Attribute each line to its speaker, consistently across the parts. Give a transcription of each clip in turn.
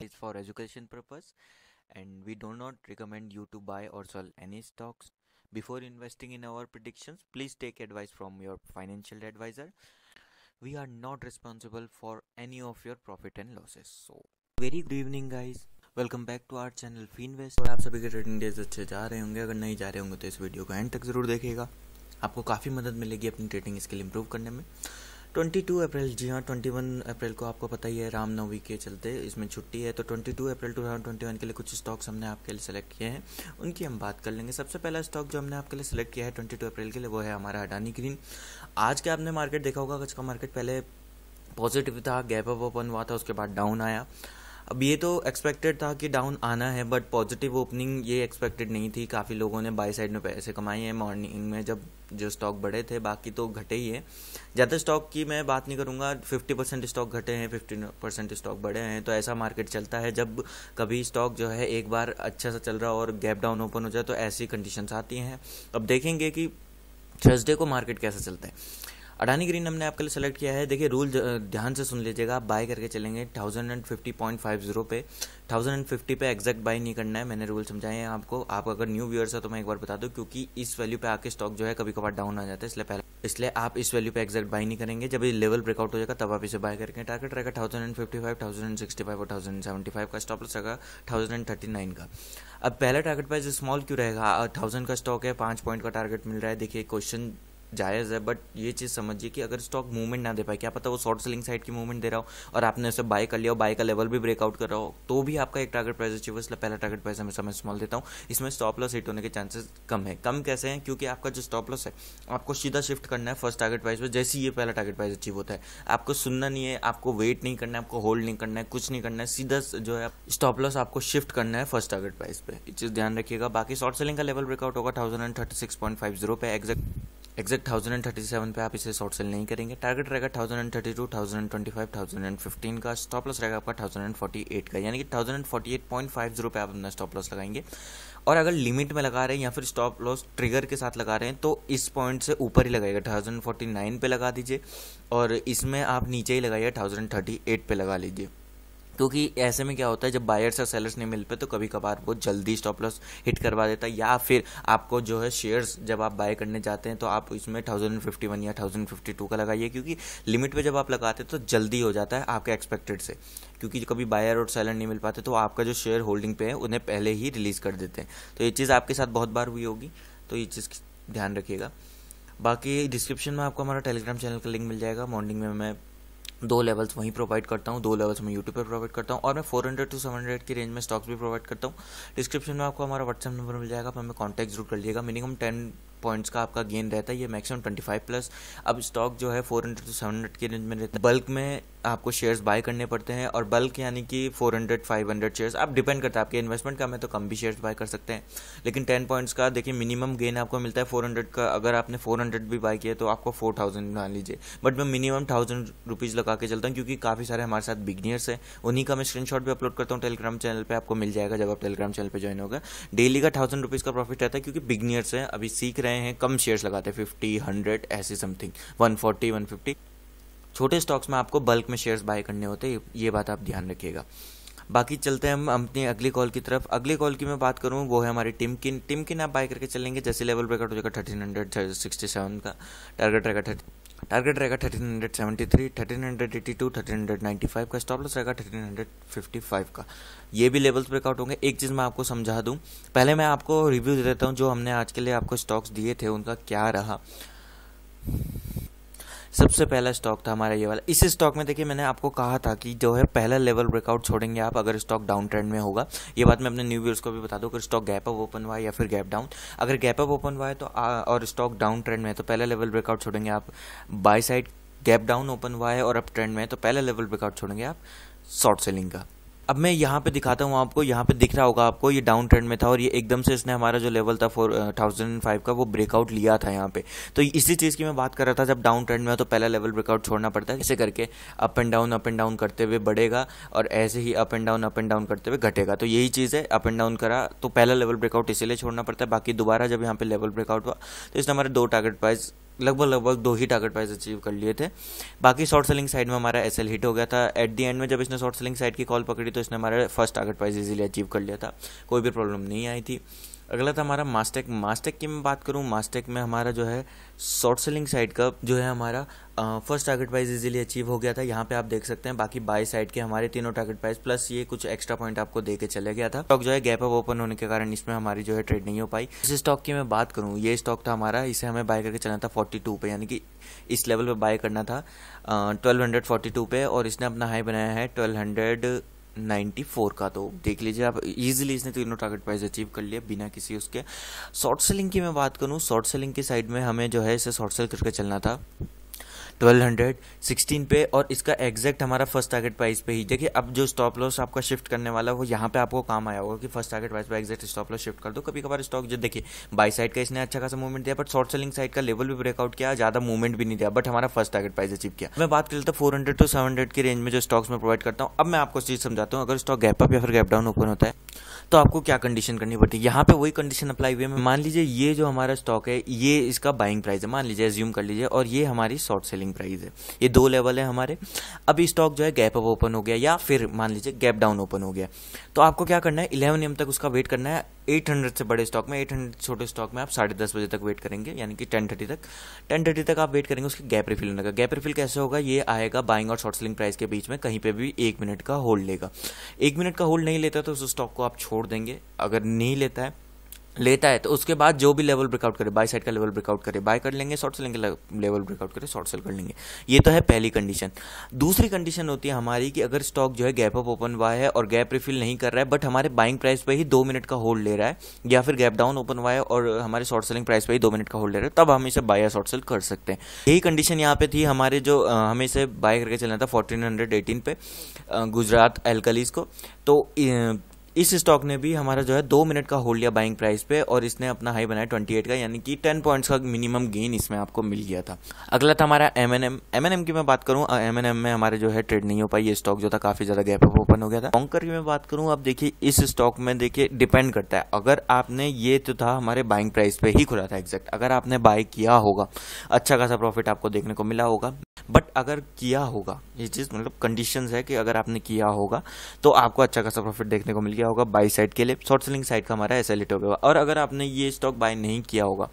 Speaker 1: is for education purpose and we do not recommend you to buy or sell any stocks before investing in our predictions please take advice from your financial advisor we are not responsible for any of your profit and losses so very good evening guys Welcome back to our channel, Finvest. और आप सभी के trading days अच्छे जा रहे होंगे अगर नहीं जा रहे होंगे तो इस वीडियो को एंड तक ज़रूर देखिएगा आपको काफ़ी मदद मिलेगी अपनी ट्रेडिंग ट्वेंटी टू अप्रैल जी हाँ ट्वेंटी वन अप्रैल को आपको पता ही है रामनवमी के चलते इसमें छुट्टी है तो twenty two April two thousand twenty one के लिए कुछ स्टॉक्स हमने आपके लिए सेलेक्ट किए हैं उनकी हम बात कर लेंगे सबसे पहला स्टॉक जो हमने आपके लिए सेलेक्ट किया है ट्वेंटी टू अप्रैल के लिए वो है हमारा अडानी ग्रीन आज का आपने मार्केट देखा होगा आज का मार्केट पहले पॉजिटिव था गैप अप ओपन हुआ था उसके बाद डाउन आया अब ये तो एक्सपेक्टेड था कि डाउन आना है बट पॉजिटिव ओपनिंग ये एक्सपेक्टेड नहीं थी काफ़ी लोगों ने बाई साइड में पैसे कमाए हैं मॉर्निंग में जब जो स्टॉक बढ़े थे बाकी तो घटे ही है ज़्यादा स्टॉक की मैं बात नहीं करूँगा फिफ्टी परसेंट स्टॉक घटे हैं फिफ्टी परसेंट स्टॉक बढ़े हैं तो ऐसा मार्केट चलता है जब कभी स्टॉक जो है एक बार अच्छा सा चल रहा और गैप डाउन ओपन हो जाए तो ऐसी कंडीशंस आती हैं अब देखेंगे कि थर्सडे को मार्केट कैसा चलता है अडानी ग्रीन हमने आपके लिए सेलेक्ट किया है देखिए रूल ध्यान से सुन लीजिएगा आप बाय करके चलेंगे thousand and fifty point five zero पे थाउजेंड एंड फिफ्टी पे एक्जैक्ट बाय नहीं करना है मैंने रूल समझाए हैं आपको आप अगर न्यू व्यूअर्स है तो मैं एक बार बता दूँ क्योंकि इस वैल्यू पे आके स्टॉक जो है कभी कभार डाउन आ जाता है इसलिए पहले इसलिए आप इस वैल्यू पे एक्जैक्ट बाय नहीं करेंगे जब ये लेवल ब्रेकआउट हो जाएगा तब आप इसे बाय करेंगे टारगेट रहेगा thousand and fifty five thousand and sixty five और थाउजेंड एंड सेवेंटी फाइव का स्टॉप लॉस रहेगा थाउजेंड एंड थर्टी नाइन का अब पहला टारगेट प्राइस स्मॉल क्यों रहेगा थाउजेंड का स्टॉक है पाँच पॉइंट का टारगेट मिल रहा है देखिए क्वेश्चन जायज़ है बट ये चीज़ समझिए कि अगर स्टॉक मूवमेंट ना दे पाए क्या पता वो शॉर्ट सेलिंग साइड की मूवमेंट दे रहा हो और आपने उसे बाय कर लिया हो बाय का लेवल भी ब्रेकआउट कर रहा हो तो भी आपका एक टारगेट प्राइस अचीव इसलिए पहला टारगेट प्राइस हमेशा मैं स्मॉल देता हूँ इसमें स्टॉप लॉस हिट होने के चांसेस कम है कम कैसे हैं क्योंकि आपका जो स्टॉप लॉस है आपको सीधा शिफ्ट करना है फर्स्ट टारगेट प्राइस पर जैसे ये पहला टारगेट प्राइस अचीव होता है आपको सुनना नहीं है आपको वेट नहीं करना है आपको होल्ड नहीं करना है कुछ नहीं करना है सीधा जो है स्टॉप लॉस आपको शिफ्ट करना है फर्स्ट टारगेट प्राइस पे चीज़ ध्यान रखिएगा बाकी शॉर्ट सेलिंग का लेवल ब्रेकआउट होगा thousand and thirty six point five zero पे exact exact thousand and thirty seven पे आप इसे शॉर्ट सेल नहीं करेंगे टारगेट रहेगा thousand and thirty two thousand and twenty five thousand and fifteen का स्टॉप लॉस रहेगा आपका थाउजेंड एंड फोर्टी एट का यानी कि thousand and forty eight point five zero पे आप अपना स्टॉप लॉस लगाएंगे और अगर लिमिट में लगा रहे हैं या फिर स्टॉप लॉस ट्रिगर के साथ लगा रहे हैं तो इस पॉइंट से ऊपर ही लगाएगा थाउजेंड फोर्टी नाइन पे लगा दीजिए और इसमें आप नीचे ही लगाइए थाउजेंड थर्टी एट पे लगा लीजिए क्योंकि ऐसे में क्या होता है जब बायर्स और सेलर्स नहीं मिल पे तो कभी कभार वो जल्दी स्टॉप लॉस हिट करवा देता है या फिर आपको जो है शेयर्स जब आप बाय करने जाते हैं तो आप इसमें थाउजेंड फिफ्टी वन या थाउजेंड फिफ्टी टू का लगाइए क्योंकि लिमिट पे जब आप लगाते हैं तो जल्दी हो जाता है आपके एक्सपेक्टेड से क्योंकि कभी बायर और सेलर नहीं मिल पाते तो आपका जो शेयर होल्डिंग पे है उन्हें पहले ही रिलीज़ कर देते हैं तो ये चीज़ आपके साथ बहुत बार हुई होगी तो ये चीज़ ध्यान रखिएगा बाकी डिस्क्रिप्शन में आपको हमारा टेलीग्राम चैनल का लिंक मिल जाएगा मॉर्निंग में मैं दो लेवल्स वहीं प्रोवाइड करता हूँ दो लेवल्स मैं यूट्यूब पर प्रोवाइड करता हूँ और मैं four hundred to seven hundred की रेंज में स्टॉक्स भी प्रोवाइड करता हूँ डिस्क्रिप्शन में आपको हमारा व्हाट्सएप नंबर मिल जाएगा आप हमें कॉन्टैक्ट जरूर कर लीजिएगा मिनिमम टेन पॉइंट्स का आपका गेन रहता है ये मैक्सिमम ट्वेंटी फाइव प्लस अब स्टॉक जो है four hundred to seven hundred के रेंज में रहता है बल्क में आपको शेयर्स बाय करने पड़ते हैं और बल्क यानी कि 400 500 शेयर्स आप डिपेंड करता है आपके इन्वेस्टमेंट का मैं तो कम भी शेयर्स बाय कर सकते हैं लेकिन 10 पॉइंट्स का देखिए मिनिमम गेन आपको मिलता है 400 का अगर आपने 400 भी बाय किया तो आपको 4000 मान लीजिए बट मैं मिनिमम थाउजेंड रुपीज़ लगा के चलता हूँ क्योंकि काफ़ी सारे हमारे साथ बिगनियर्स हैं उन्हीं का मैं स्क्रीन भी अपलोड करता हूँ टेलीग्राम चैनल पर आपको मिल जाएगा जब आप टेलीग्राम चैनल पर ज्वाइन होगा डेली का थाउजेंड रुपीज़ का प्रॉफिट रहता है क्योंकि बिगनियर्स हैं अभी सीख रहे हैं कम शेयर्स लगाते हैं फिफ्टी हंड्रेड ऐसे something one forty one fifty छोटे स्टॉक्स में आपको बल्क में शेयर्स बाय करने होते हैं ये बात आप ध्यान रखिएगा बाकी चलते हैं हम अपनी अगली कॉल की तरफ अगले कॉल की मैं बात करूँ वो है हमारी टीम किन टीम किन आप बाय करके चलेंगे जैसे लेवल ब्रेकआउट हो जाएगा थर्टीन हंड्रेड सिक्सटी सेवन का टारगेट रहेगा टारगेट रहेगा thirteen hundred seventy three thirteen hundred eighty two thirteen hundred ninety five का स्टॉप लॉस रहेगा थर्टीन हंड्रेड फिफ्टी फाइव का ये भी लेवल्स ब्रेकआउट होंगे एक चीज़ मैं आपको समझा दूँ पहले मैं आपको रिव्यू दे देता हूँ जो हमने आज के लिए आपको स्टॉक्स दिए थे उनका क्या रहा सबसे पहला स्टॉक था हमारा ये वाला इस स्टॉक में देखिए मैंने आपको कहा था कि जो है पहला लेवल ब्रेकआउट छोड़ेंगे आप अगर स्टॉक डाउन ट्रेंड में होगा ये बात मैं अपने न्यू व्यूर्स को भी बता दूँ अगर स्टॉक गैप अप ओपन हुआ है या फिर गैप डाउन अगर गैप अप ओपन हुआ है तो और स्टॉक डाउन ट्रेंड में है तो पहला लेवल ब्रेकआउट छोड़ेंगे आप buy side gap down open हुआ है और अप ट्रेंड में है तो पहला लेवल ब्रेकआउट छोड़ेंगे आप शॉर्ट सेलिंग का अब मैं यहाँ पे दिखाता हूँ आपको यहाँ पे दिख रहा होगा आपको ये डाउन ट्रेंड में था और ये एकदम से इसने हमारा जो लेवल था फोर थाउजेंड एंड फाइव का वो ब्रेकआउट लिया था यहाँ पे तो इसी चीज़ की मैं बात कर रहा था जब डाउन ट्रेंड में हो तो पहला लेवल ब्रेकआउट छोड़ना पड़ता है इसे करके up and down up and down करते हुए बढ़ेगा और ऐसे ही up and down up and down करते हुए घटेगा तो यही चीज़ है अप एंड डाउन करा तो पहला लेवल ब्रेकआउट इसीलिए छोड़ना पड़ता है बाकी दोबारा जब यहाँ पे लेवल ब्रेकआउट हुआ तो इसने हमारे दो टारगेट प्राइस लगभग लगभग दो ही टारगेट प्राइस अचीव कर लिए थे बाकी शॉर्ट सेलिंग साइड में हमारा एस हिट हो गया था एट दी एंड में जब इसने शॉर्ट सेलिंग साइड की कॉल पकड़ी तो इसने हमारा first target price easily achieve कर लिया था कोई भी प्रॉब्लम नहीं आई थी अगला था हमारा मास्टेक मास्टेक की मैं बात करूँ मास्टेक में हमारा जो है शॉर्ट सेलिंग साइड का जो है हमारा first target price easily achieve हो गया था यहाँ पे आप देख सकते हैं बाकी बाय साइड के हमारे तीनों टारगेट प्राइस प्लस ये कुछ एक्स्ट्रा पॉइंट आपको दे के चले गया था स्टॉक जो है गैप अप ओपन होने के कारण इसमें हमारी जो है ट्रेड नहीं हो पाई इस स्टॉक की मैं बात करूँ ये स्टॉक था हमारा इसे हमें बाय करके चलना था फोर्टी टू पे यानी कि इस लेवल पर बाय करना था ट्वेल्व हंड्रेड फोर्टी टू पे और इसने अपना हाई बनाया है ट्वेल्व हंड्रेड नाइन्टी फोर का तो देख लीजिए आप इजीली इसने तीनों टारगेट प्राइस अचीव कर लिया बिना किसी उसके शॉर्ट सेलिंग की मैं बात करूँ शॉर्ट सेलिंग की साइड में हमें जो है इसे शॉर्ट सेल करके चलना था 1216 पे और इसका एग्जैक्ट हमारा फर्स्ट टारगेट प्राइस पे ही देखिए अब जो स्टॉप लॉस आपका शिफ्ट करने वाला हो यहाँ पे आपको काम आया होगा कि फर्स्ट टारगेट प्राइस पे एग्जैक्ट स्टॉप लॉस शिफ्ट कर दो कभी कभार स्टॉक जो देखिए बाई साइड का इसने अच्छा खासा मूवमेंट दिया बट शॉर्ट सेलिंग साइड का लेवल भी ब्रेकआउट किया ज्यादा मूवमेंट भी नहीं दिया बट हमारा फर्स्ट टारगेट प्राइस अचीव किया मैं बात कर लेता four hundred to seven hundred की रेंज में जो स्टॉक्स में प्रोवाइड करता हूँ अब मैं आपको चीज समझाता हूँ अगर स्टॉक गैप अप या फिर गैप डाउन ओपन होता है तो आपको क्या कंडीशन करनी पड़ती है यहाँ पे वही कंडीशन अप्लाई हुई है मान लीजिए ये जो हमारा स्टॉक है ये इसका बाइंग प्राइस है मान लीजिए एज्यूम कर लीजिए और ये हमारी शॉर्ट सेलिंग सेलिंग प्राइस है ये दो लेवल है हमारे अभी स्टॉक जो है गैप अप ओपन हो गया या फिर मान लीजिए गैप डाउन ओपन हो गया तो आपको क्या करना है इलेवन एम तक उसका वेट करना है एट हंड्रेड से बड़े स्टॉक में एट हंड्रेड छोटे स्टॉक में आप साढ़े दस बजे तक वेट करेंगे यानी कि टेन थर्टी तक टेन थर्टी तक आप वेट करेंगे उसके गैप रिफिल होने का गैप रिफिल कैसे होगा ये आएगा बाइंग और शॉर्ट सेलिंग प्राइस के बीच में कहीं पे भी एक मिनट का होल्ड लेगा एक मिनट का होल्ड नहीं लेता तो उस स्टॉक को आप छोड़ देंगे अगर नहीं लेता है लेता है तो उसके बाद जो भी लेवल ब्रेकआउट करे बाय साइड का लेवल ब्रेकआउट करे बाय कर लेंगे शॉर्ट सेलिंग लेवल ब्रेकआउट करे शॉर्ट सेल कर लेंगे ये तो है पहली कंडीशन दूसरी कंडीशन होती है हमारी कि अगर स्टॉक जो है गैप अप ओपन हुआ है और गैप रिफिल नहीं कर रहा है बट हमारे बाइंग प्राइस पर ही दो मिनट का होल्ड ले रहा है या फिर गैप डाउन ओपन हुआ है और हमारे शॉर्ट सेलिंग प्राइस पर ही दो मिनट का होल्ड ले रहा है तब हम इसे बाय या शॉर्ट सेल कर सकते हैं यही कंडीशन यहाँ पे थी हमारे जो हमें इसे बाय करके चलना था फोर्टीन हंड्रेड एटीन पे गुजरात एलकलीज को तो इस स्टॉक ने भी हमारा जो है दो मिनट का होल्ड लिया बाइंग प्राइस पे और इसने अपना हाई बनाया ट्वेंटी एट का यानी कि टेन पॉइंट्स का मिनिमम गेन इसमें आपको मिल गया था अगला था हमारा M N M M N M की मैं बात करूँ एम एन M&M एम में हमारे जो है ट्रेड नहीं हो पाई ये स्टॉक जो था काफ़ी ज़्यादा गैप ओपन हो गया था ऑंकर की मैं बात करूँ आप देखिए इस स्टॉक में देखिए डिपेंड करता है अगर आपने ये तो था हमारे बाइंग प्राइस पे ही खुला था एग्जैक्ट अगर आपने बाय किया होगा अच्छा खासा प्रॉफिट आपको देखने को मिला होगा बट अगर किया होगा ये चीज़ मतलब कंडीशन है कि अगर आपने किया होगा तो आपको अच्छा खासा प्रॉफिट देखने को मिल गया होगा बाई साइड के लिए शॉर्ट सेलिंग साइड का हमारा ऐसा लिट हो गया और अगर आपने ये स्टॉक बाय नहीं किया होगा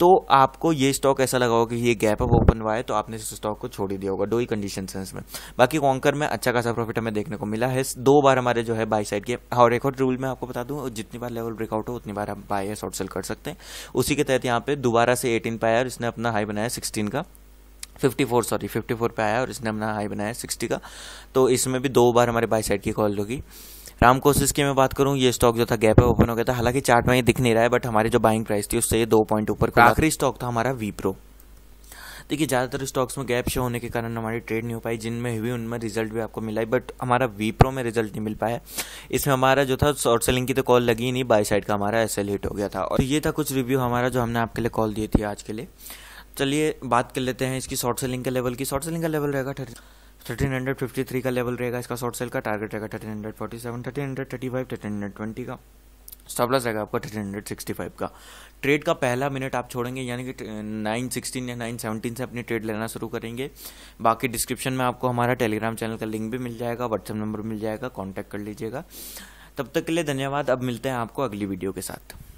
Speaker 1: तो आपको ये स्टॉक ऐसा लगा होगा कि ये गैप अप ओपन हुआ है तो आपने इस स्टॉक को छोड़ ही दिया होगा दो ही कंडीशन है इसमें बाकी कॉन्कर में अच्छा खासा प्रॉफिट हमें देखने को मिला है दो बार हमारे जो है बाई साइड के और एक और रूल में आपको बता दूँ जितनी बार लेवल ब्रेकआउट हो उतनी बार आप बाय या शॉर्ट सेल कर सकते हैं उसी के तहत यहाँ पे दोबारा से एटीन पाया और इसने अपना हाई बनाया सिक्सटीन का fifty four sorry fifty four पर आया और इसने अपना हाई बनाया सिक्सटी का तो इसमें भी दो बार हमारे बाई साइड की कॉल होगी राम कोशिश की मैं बात करूं ये स्टॉक जो था गैप है ओपन हो गया था हालांकि चार्ट में ये दिख नहीं रहा है बट हमारी जो बाइंग प्राइस थी उससे ये दो पॉइंट ऊपर आखिरी स्टॉक था हमारा वीप्रो देखिए ज़्यादातर स्टॉक्स में गैप शो होने के कारण हमारी ट्रेड नहीं हो पाई जिनमें हुई उनमें रिजल्ट भी आपको मिला है बट हमारा वीप्रो में रिजल्ट नहीं मिल पाया इसमें हमारा जो था शॉर्ट सेलिंग की तो कॉल लगी नहीं बाई साइड का हमारा ऐसे लेट हो गया था और ये था कुछ रिव्यू हमारा जो हमने आपके लिए कॉल दिए थी आज के लिए चलिए बात कर लेते हैं इसकी शॉर्ट सेलिंग के लेवल की शॉर्ट सेलिंग का लेवल रहेगा thirty thirteen hundred fifty three का लेवल रहेगा इसका शॉर्ट सेल का टारगेट रहेगा thirteen hundred forty seven thirteen hundred thirty five thirteen hundred twenty का स्टॉपलस रहेगा आपका थर्टीन हंड्रेड सिक्सटी फाइव का ट्रेड का पहला मिनट आप छोड़ेंगे यानी कि नाइन सिक्सटीन या नाइन सेवनटीन से अपनी ट्रेड लेना शुरू करेंगे बाकी डिस्क्रिप्शन में आपको हमारा टेलीग्राम चैनल का लिंक भी मिल जाएगा व्हाट्सएप नंबर मिल जाएगा कॉन्टैक्ट कर लीजिएगा तब तक के लिए धन्यवाद अब मिलते हैं आपको अगली वीडियो के साथ